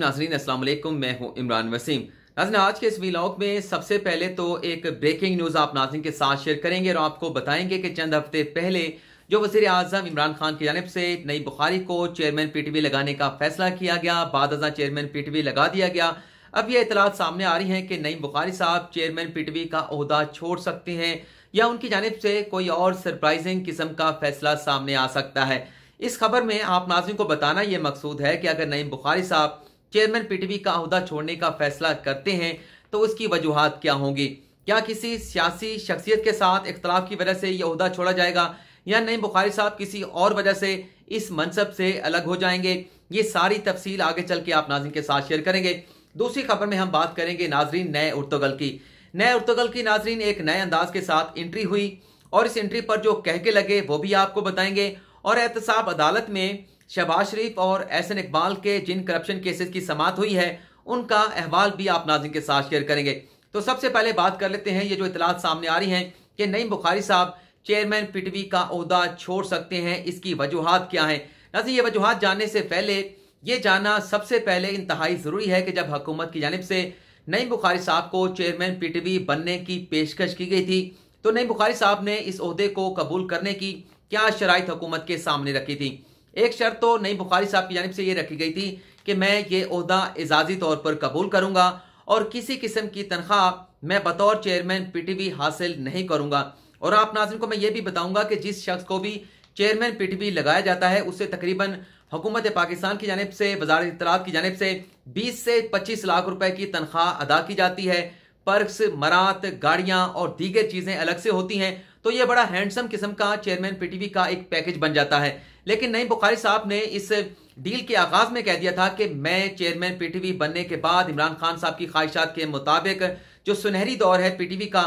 नाजरीन असलम मैं हूँ इमरान वसीम नाजन आज के इस वीलॉग में सबसे पहले तो एक ब्रेकिंग न्यूज़ आप नाजन के साथ शेयर करेंगे और आपको बताएंगे कि चंद हफ्ते पहले जो वजीर अजम इमरान खान की जानब से नई बुखारी को चेयरमैन पी टी वी लगाने का फैसला किया गया बाद अजा चेयरमैन पी टी वी लगा दिया गया अब यह इतलात सामने आ रही है कि नई बुखारी साहब चेयरमैन पी टी वी का अहदा छोड़ सकते हैं या उनकी जानब से कोई और सरप्राइजिंग किस्म का फैसला सामने आ सकता है इस खबर में आप नाजिम को बताना यह मकसूद है कि अगर नईम बुखारी साहब चेयरमैन पीटीवी का अहदा छोड़ने का फैसला करते हैं तो उसकी वजूहत क्या होंगी क्या किसी सियासी शख्सियत के साथ इख्तलाफ की वजह से यह अहदा छोड़ा जाएगा या नहीं बुखारी साहब किसी और वजह से इस मनसब से अलग हो जाएंगे ये सारी तफसील आगे चल के आप नाजिन के साथ शेयर करेंगे दूसरी खबर में हम बात करेंगे नाजरीन नए उर्तगल की नए उर्तगल की नाजरीन एक नए अंदाज के साथ एंट्री हुई और इस एंट्री पर जो कह के लगे वो भी आपको बताएंगे और एहतसाब अदालत में शहबाज शरीफ और एहसन इकबाल के जिन करप्शन केसेस की समात हुई है उनका अहवाल भी आप नाजिम के साथ शेयर करेंगे तो सबसे पहले बात कर लेते हैं ये जो इतलात सामने आ रही हैं कि नईम बुखारी साहब चेयरमैन पीटीवी का अहदा छोड़ सकते हैं इसकी वजूहत क्या हैं नाजी ये वजूहत जानने से पहले ये जानना सबसे पहले इंतहाई ज़रूरी है कि जब हुकूमत की जानब से नईम बुखारी साहब को चेयरमैन पीटीवी बनने की पेशकश की गई थी तो नईम बुखारी साहब ने इस अहदे को कबूल करने की क्या शराइ हुकूमत के सामने रखी थी एक शर्त तो नई बुखारी साहब की जानब से ये रखी गई थी कि मैं ये अहदा एजाजी तौर पर कबूल करूँगा और किसी किस्म की तनख्वाह मैं बतौर चेयरमैन पी टी वी हासिल नहीं करूँगा और आप नाजिम को मैं ये भी बताऊँगा कि जिस शख्स को भी चेयरमैन पी टी वी लगाया जाता है उससे तकरीबन हुकूमत पाकिस्तान की जानब से बाजार इतलात की जानब से बीस से पच्चीस लाख रुपए की तनख्वाह अदा की जाती है पर्स मरात गाड़ियाँ और दीगर चीज़ें अलग से होती हैं तो ये बड़ा हैंडसम किस्म का चेयरमैन पीटीवी का एक पैकेज बन जाता है लेकिन नई बुखारी साहब ने इस डील के आगाज में कह दिया था कि मैं चेयरमैन पीटीवी बनने के बाद इमरान खान साहब की ख्वाहिशात के मुताबिक जो सुनहरी दौर है पीटीवी का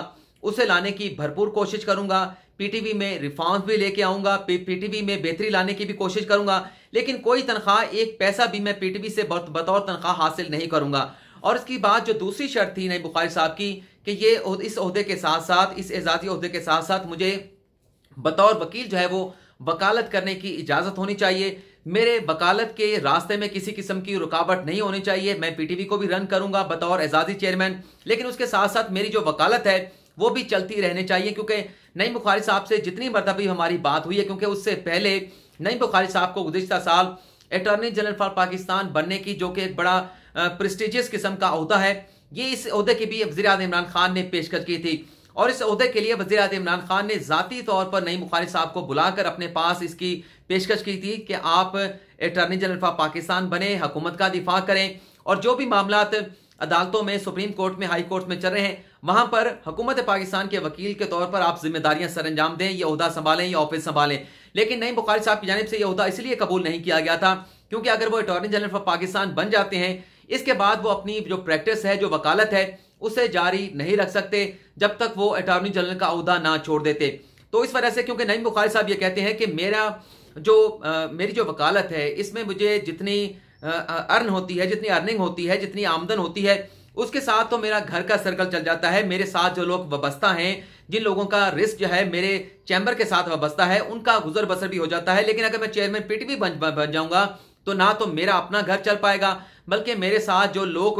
उसे लाने की भरपूर कोशिश करूंगा पीटीवी में रिफॉर्म्स भी लेके आऊंगा पीटीवी में बेहतरी लाने की भी कोशिश करूंगा लेकिन कोई तनख्वाह एक पैसा भी मैं पीटीवी से बतौर तनख्वाह हासिल नहीं करूंगा और इसकी बात जो दूसरी शर्त थी नई बुखारी साहब की कि ये इस अहदे के साथ साथ इस एजाजी अहदे के साथ साथ मुझे बतौर वकील जो है वो वकालत करने की इजाज़त होनी चाहिए मेरे वकालत के रास्ते में किसी किस्म की रुकावट नहीं होनी चाहिए मैं पीटीवी को भी रन करूंगा बतौर एजाजी चेयरमैन लेकिन उसके साथ साथ मेरी जो वकालत है वो भी चलती रहनी चाहिए क्योंकि नई बुखारी साहब से जितनी मरतबी हमारी बात हुई है क्योंकि उससे पहले नई बुखारी साहब को गुजशत साल अटॉर्नी जनरल फॉर पाकिस्तान बनने की जो कि एक बड़ा प्रेस्टिजियस किस्म का अहदा है ये इस अहदे के भी वजी अजम इमरान खान ने पेशकश की थी और इस अहदे के लिए वजी अजम इमरान खान ने ज़ाती तौर पर नई मुखारि साहब को बुलाकर अपने पास इसकी पेशकश की थी कि आप अटर्नी जनरल ऑफ पाकिस्तान बने हुकूमत का दिफा करें और जो भी मामला अदालतों में सुप्रीम कोर्ट में हाई कोर्ट में चल रहे हैं वहां पर हुकूमत पाकिस्तान के वकील के तौर पर आप जिम्मेदारियां सर अंजाम दें ये अहदा संभालें या ऑफिस संभालें लेकिन नई बुखारी साहब की जानब से यह अहदा इसलिए कबूल नहीं किया गया था क्योंकि अगर वो अटॉर्नी जनरल ऑफ पाकिस्तान बन जाते हैं इसके बाद वो अपनी जो प्रैक्टिस है जो वकालत है उसे जारी नहीं रख सकते जब तक वो अटॉर्नी जनरल का अहदा ना छोड़ देते तो इस वजह से क्योंकि नईम बुखारी साहब ये कहते हैं कि मेरा जो आ, मेरी जो वकालत है इसमें मुझे जितनी आ, अर्न होती है जितनी अर्निंग होती है जितनी आमदन होती है उसके साथ तो मेरा घर का सर्कल चल जाता है मेरे साथ जो लोग वबस्ता हैं जिन लोगों का रिस्क जो है मेरे चैम्बर के साथ वबस्ता है उनका गुजर बसर भी हो जाता है लेकिन अगर मैं चेयरमैन पीटीपी बन बन जाऊंगा तो ना तो मेरा अपना घर चल पाएगा बल्कि मेरे साथ जो लोग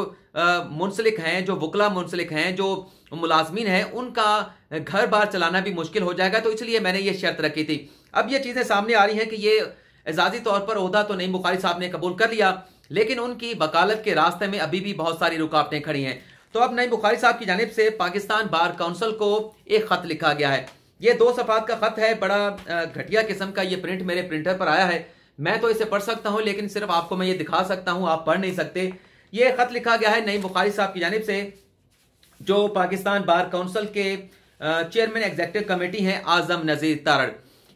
मुंसलिक हैं जो वकला मुंसलिक हैं जो मुलाजमीन हैं उनका घर बार चलाना भी मुश्किल हो जाएगा तो इसलिए मैंने ये शर्त रखी थी अब ये चीज़ें सामने आ रही हैं कि ये एजाजी तौर पर अहदा तो नहीं बुखारी साहब ने कबूल कर लिया लेकिन उनकी वकालत के रास्ते में अभी भी बहुत सारी रुकावटें खड़ी हैं तो अब नई बुखारी साहब की जानब से पाकिस्तान बार काउंसिल को एक ख़त लिखा गया है ये दो सफ़ात का ख़त है बड़ा घटिया किस्म का ये प्रिंट मेरे प्रिंटर पर आया है मैं तो इसे पढ़ सकता हूं लेकिन सिर्फ आपको मैं ये दिखा सकता हूं आप पढ़ नहीं सकते ये खत लिखा गया है नई बुखारी साहब की जानब से जो पाकिस्तान बार काउंसिल के चेयरमैन एग्जेक्टिव कमेटी हैं आजम नजीर तारड़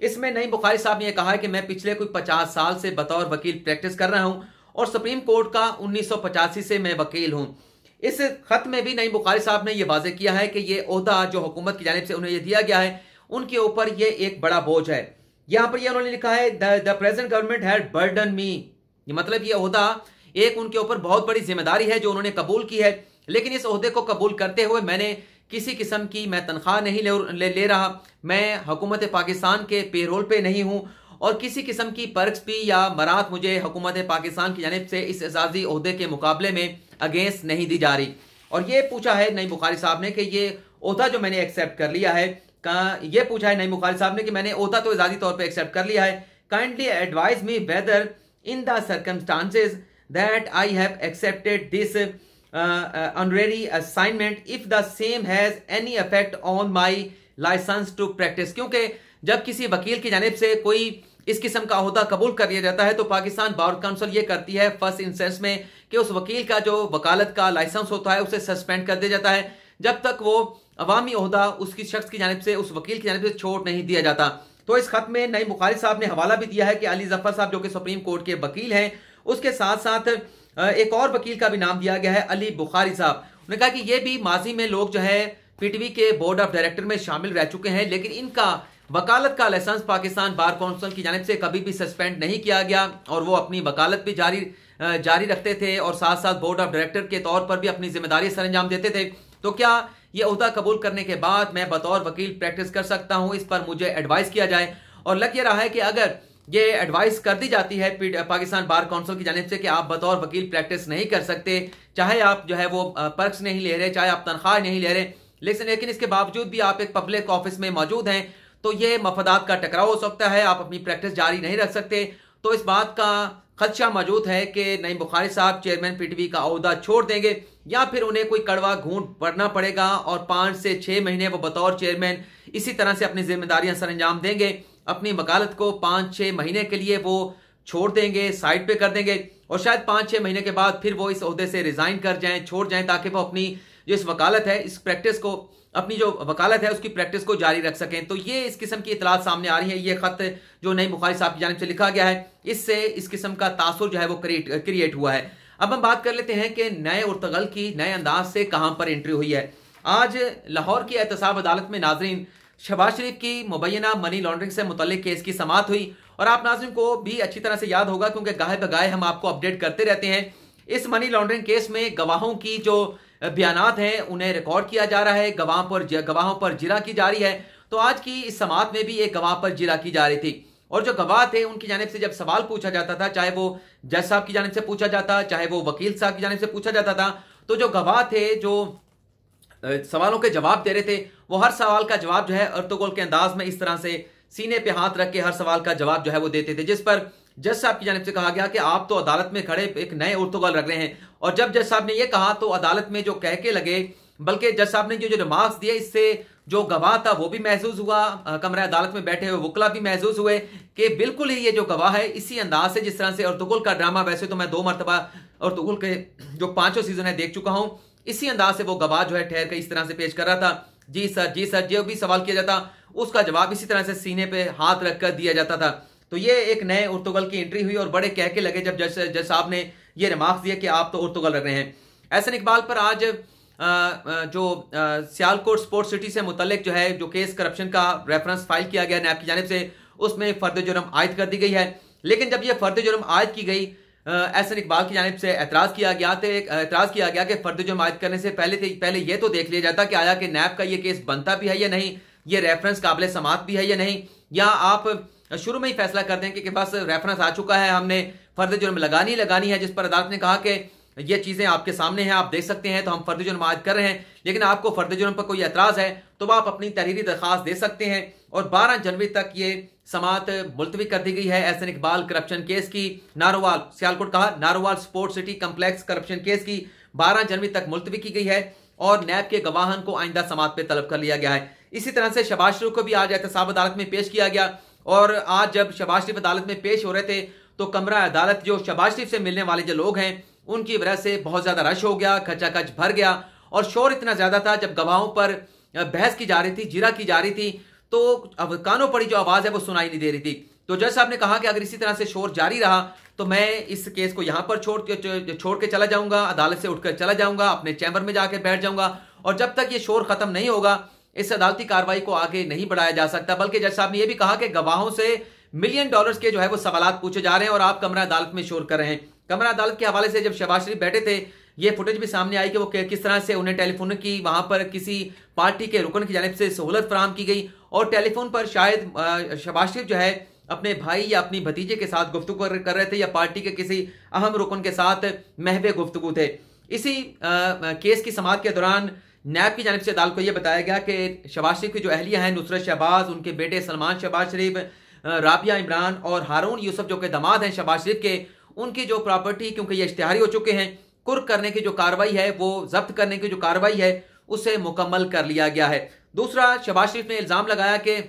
इसमें नई बुखारी साहब ने यह कहा है कि मैं पिछले कोई पचास साल से बतौर वकील प्रैक्टिस कर रहा हूं और सुप्रीम कोर्ट का उन्नीस से मैं वकील हूं इस खत में भी नई बुखारी साहब ने यह वाजे किया है कि ये अहदा जो हुकूमत की जानब से उन्हें यह दिया गया है उनके ऊपर ये एक बड़ा बोझ है यहां पर ये यह उन्होंने लिखा है the present government had burden me ये मतलब ये होता एक उनके ऊपर बहुत बड़ी जिम्मेदारी है जो उन्होंने कबूल की है लेकिन इस अहदे को कबूल करते हुए मैंने किसी किस्म की मैं तनख्वाह नहीं ले, ले, ले रहा मैं हुकूमत पाकिस्तान के पेरोल पे नहीं हूं और किसी किस्म की पर्क्स भी या मराहत मुझे हुकूमत पाकिस्तान की जानब से इस एजाजी अहदे के मुकाबले में अगेंस्ट नहीं दी जा रही और ये पूछा है नई बुखारी साहब ने कि ये अहदा जो मैंने एक्सेप्ट कर लिया है ये पूछा है नई मुखारी साहब ने कि मैंने ओता तो एजाजी तौर पर एक्सेप्ट कर लिया है kindly advise me whether in the circumstances that I have accepted this honorary assignment if the same has any affect on my licence to practise क्योंकि जब किसी वकील की जानब से कोई इस किस्म का अहदा कबूल कर लिया जाता है तो पाकिस्तान बार काउंसिल ये करती है फर्स्ट इंस्टेंस में कि उस वकील का जो वकालत का लाइसेंस होता है उसे सस्पेंड कर दिया जाता है जब तक वो अवामी अहदा उसकी शख्स की जानब से उस वकील की जानब से छोड़ नहीं दिया जाता तो इस खत में नई मुखालिद साहब ने हवाला भी दिया है कि अली जफर साहब जो कि सुप्रीम कोर्ट के वकील हैं उसके साथ साथ एक और वकील का भी नाम दिया गया है अली बुखारी साहब उन्होंने कहा कि ये भी माजी में लोग जो है पीटीवी के बोर्ड ऑफ डायरेक्टर में शामिल रह चुके हैं लेकिन इनका वकालत का लाइसेंस पाकिस्तान बार काउंसिल की जानब से कभी भी सस्पेंड नहीं किया गया और वो अपनी वकालत भी जारी जारी रखते थे और साथ साथ बोर्ड ऑफ डायरेक्टर के तौर पर भी अपनी जिम्मेदारी सर अंजाम देते थे तो क्या ये उहदा कबूल करने के बाद मैं बतौर वकील प्रैक्टिस कर सकता हूँ इस पर मुझे एडवाइस किया जाए और लग ये रहा है कि अगर ये एडवाइस कर दी जाती है पाकिस्तान बार काउंसिल की जानब से कि आप बतौर वकील प्रैक्टिस नहीं कर सकते चाहे आप जो है वो पर्स नहीं ले रहे चाहे आप तनख्वाह नहीं ले रहे लेकिन लेकिन इसके बावजूद भी आप एक पब्लिक ऑफिस में मौजूद हैं तो ये मफादात का टकराव हो सकता है आप अपनी प्रैक्टिस जारी नहीं रख सकते तो इस बात का खदशा मौजूद है कि नईम बुखारी साहब चेयरमैन पीटीवी का अहदा छोड़ देंगे या फिर उन्हें कोई कड़वा घूंट पड़ना पड़ेगा और पाँच से छः महीने वो बतौर चेयरमैन इसी तरह से अपनी जिम्मेदारियां सर अंजाम देंगे अपनी वकालत को पाँच छः महीने के लिए वो छोड़ देंगे साइड पे कर देंगे और शायद पाँच छः महीने के बाद फिर वो इस अहदे से रिज़ाइन कर जाएँ छोड़ जाएँ ताकि वो अपनी जो इस वकालत है इस प्रैक्टिस को अपनी जो वकालत है उसकी प्रैक्टिस को जारी रख सकें तो ये इस किस्म की इतलात सामने आ रही है ये ख़त जो नई बुखारी साहब की जानब से लिखा गया है इससे इस किस्म का तासुर जो है वो क्रिएट क्रिएट हुआ है अब हम बात कर लेते हैं कि नए उर्तगल की नए अंदाज से कहाँ पर एंट्री हुई है आज लाहौर की एहतसाब अदालत में नाजरीन शहबाज शरीफ की मुबैना मनी लॉन्ड्रिंग से मुतल केस की समात हुई और आप नाजरीन को भी अच्छी तरह से याद होगा क्योंकि गाहे गाय हम आपको अपडेट करते रहते हैं इस मनी लॉन्ड्रिंग केस में गवाहों की जो बयान हैं उन्हें रिकॉर्ड किया जा रहा है गवाह पर गवाहों पर जिरा की जा रही है तो आज की इस समात में भी एक गवाह पर जिरा की जा रही थी और जो गवाह थे उनकी जानब से जब सवाल पूछा जाता था चाहे वो जज साहब की जानब से पूछा जाता चाहे वो वकील साहब की जानब से पूछा जाता था तो जो गवाह थे जो सवालों के जवाब दे रहे थे वो हर सवाल का जवाब जो है अर्तोगोल के अंदाज में इस तरह से सीने पे हाथ रख के हर सवाल का जवाब जो है वो देते थे जिस पर जज साहब की जानब से कहा गया कि आप तो अदालत में खड़े एक नए उर्तगाल रख रहे हैं और जब जज साहब ने यह कहा तो अदालत में जो कह के लगे बल्कि जज साहब ने जो जो रिमार्क्स दिए इससे जो गवाह था वो भी महसूस हुआ कमरा अदालत में बैठे हुए वकला भी महसूस हुए कि बिल्कुल ही ये जो गवाह है इसी अंदाज से जिस तरह से अर्तुगुल का ड्रामा वैसे तो मैं दो मरतबा अर्तुगुल के जो पांचों सीजन है देख चुका हूं इसी अंदाज से वो गवाह जो है ठहर के इस तरह से पेश कर रहा था जी सर जी सर जो भी सवाल किया जाता उसका जवाब इसी तरह से सीने पर हाथ रखकर दिया जाता था तो ये एक नए उर्तुगल की एंट्री हुई और बड़े कहके लगे जब जज जज साहब ने ये रिमार्क्स दिया कि आप तो उर्तुगल रख रहे हैं एहसन इकबाल पर आज जो सियालकोट स्पोर्ट सिटी से मुतलक जो है जो केस करप्शन का रेफरेंस फाइल किया गया नैब की जानब से उसमें फर्द जुर्म आयद कर दी गई है लेकिन जब ये फर्द जुर्म आयद की गई एहसन इकबाल की जानब से एतराज़ किया गया तो एक एतराज़ किया गया कि फर्द जुर्म आयद करने से पहले थे, पहले ये तो देख लिया जाता कि आया कि नैब का ये केस बनता भी है या नहीं ये रेफरेंस काबिल समात भी है या नहीं या आप शुरू में ही फैसला कर दें कि, कि बस रेफरेंस आ चुका है हमने फर्द जुर्म लगानी लगानी है जिस पर अदालत ने कहा कि ये चीज़ें आपके सामने हैं आप देख सकते हैं तो हम फर्द जुर्म आज कर रहे हैं लेकिन आपको फर्द जुर्म पर कोई एतराज़ है तो आप अपनी तहरीरी दरखास्त दे सकते हैं और 12 जनवरी तक ये समात मुलतवी कर दी गई है एन इकबाल करप्शन केस की नारोवाल सियालकोट कहा Narowal sport city complex corruption case की 12 जनवरी तक मुलतवी की गई है और नैब के गवाहन को आइंदा समात पर तलब कर लिया गया है इसी तरह से शबाज शरूफ को भी आज एहतसाब अदालत में पेश किया गया और आज जब शबाज शरीफ अदालत में पेश हो रहे थे तो कमरा अदालत जो शबाज शरीफ से मिलने वाले जो लोग हैं उनकी वजह से बहुत ज़्यादा रश हो गया खचाखच भर गया और शोर इतना ज़्यादा था जब गवाहों पर बहस की जा रही थी जिरा की जा रही थी तो अब कानों पड़ी जो आवाज़ है वो सुनाई नहीं दे रही थी तो जज साहब ने कहा कि अगर इसी तरह से शोर जारी रहा तो मैं इस केस को यहां पर छोड़ के छोड़ के चला जाऊंगा अदालत से उठकर चला जाऊंगा अपने चैम्बर में जाकर बैठ जाऊंगा और जब तक ये शोर खत्म नहीं होगा इस अदालती कार्रवाई को आगे नहीं बढ़ाया जा सकता बल्कि जज साहब ने यह भी कहा कि गवाहों से मिलियन डॉलर्स के जो है वो सवाल पूछे जा रहे हैं और आप कमरा अदालत में शोर कर रहे हैं कमरा अदालत के हवाले से जब शहबाज शरीफ बैठे थे ये फुटेज भी सामने आई कि वो किस तरह से उन्हें टेलीफोन की वहां पर किसी पार्टी के रुकन की जानब से सहूलत फराम की गई और टेलीफोन पर शायद शहबाज शरीफ जो है अपने भाई या अपनी भतीजे के साथ गुफ्तु कर रहे थे या पार्टी के किसी अहम रुकन के साथ महवे गुफ्तु थे इसी केस की समात के दौरान नैब की जानब से अदालत को यह बताया गया कि शबाज शरीफ की जो अहलिया हैं नुसरत शहबाज उनके बेटे सलमान शहबाज शरीफ राबिया इमरान और हारून यूसुफ जो के दामाद हैं शबाज शरीफ के उनकी जो प्रॉपर्टी क्योंकि ये इश्तहारी हो चुके हैं कुर्क करने की जो कार्रवाई है वो जब्त करने की जो कार्रवाई है उसे मुकम्मल कर लिया गया है दूसरा शबाज शरीफ ने इल्ज़ाम लगाया कि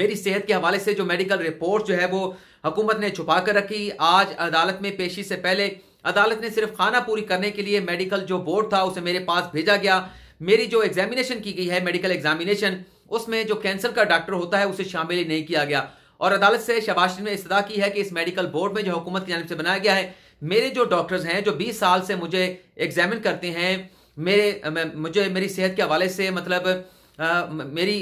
मेरी सेहत के हवाले से जो मेडिकल रिपोर्ट जो है वो हुकूमत ने छुपा कर रखी आज अदालत में पेशी से पहले अदालत ने सिर्फ खाना पूरी करने के लिए मेडिकल जो बोर्ड था उसे मेरे पास भेजा गया मेरी जो एग्जामिनेशन की गई है मेडिकल एग्जामिनेशन उसमें जो कैंसर का डॉक्टर होता है उसे शामिल नहीं किया गया और अदालत से शबाश ने इस्तः की है कि इस मेडिकल बोर्ड में जो हुकूमत की जानव से बनाया गया है मेरे जो डॉक्टर्स हैं जो 20 साल से मुझे एग्जामिन करते हैं मेरे मुझे मेरी सेहत के हवाले से मतलब मेरी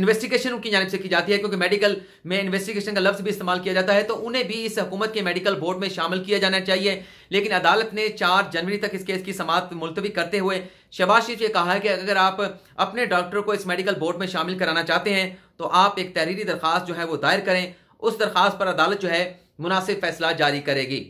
इन्वेस्टिगेशन उनकी जानब से की जाती है क्योंकि मेडिकल में इन्वेस्टिगेशन का लफ्ज़ भी इस्तेमाल किया जाता है तो उन्हें भी इस हुकूमत के मेडिकल बोर्ड में शामिल किया जाना चाहिए लेकिन अदालत ने चार जनवरी तक इस केस की समाप्त मुलतवी करते हुए शहबाज शरीफ ये कहा है कि अगर आप अपने डॉक्टर को इस मेडिकल बोर्ड में शामिल कराना चाहते हैं तो आप एक तहरीरी दरख्वास्त जो है वो दायर करें उस दरख्वास्त पर अदालत जो है मुनासिब फैसला जारी करेगी